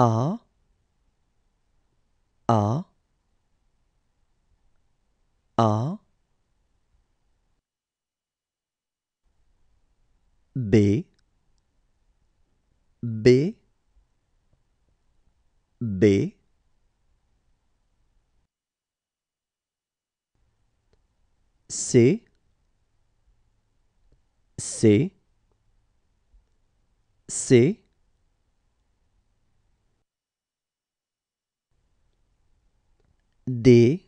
are D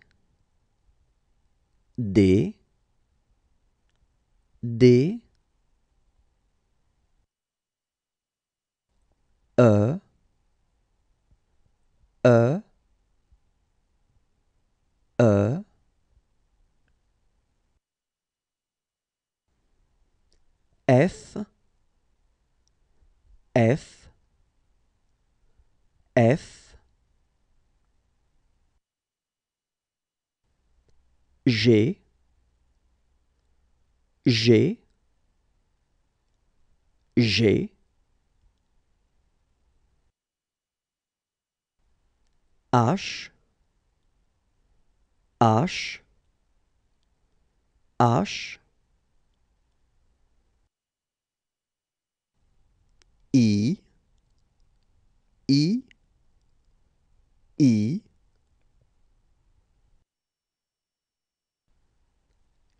D D E E E F F F j'ai, j'ai, G, H, H, H, I,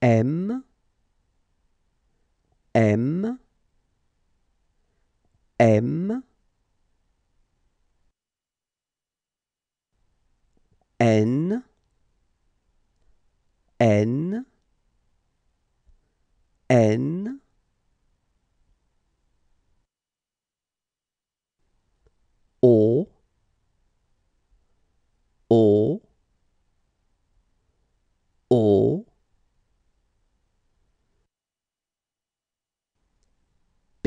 M, M, M, N, N, N,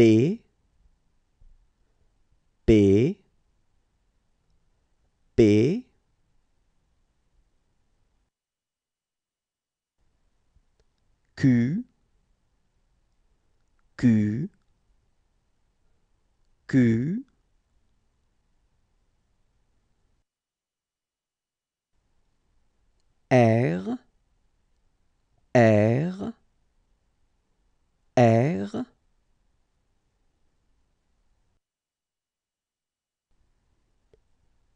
P P B Q Q Q R R R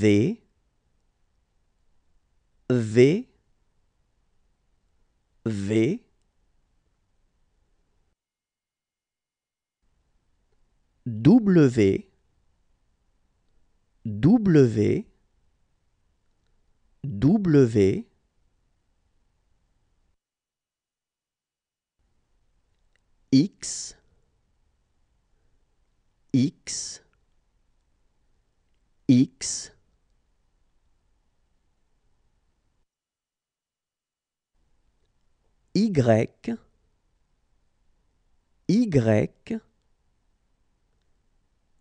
V V V W W W X X X Y, Y,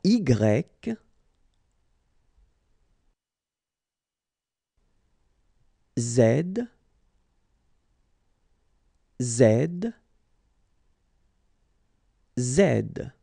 Y, Z, Z, Z.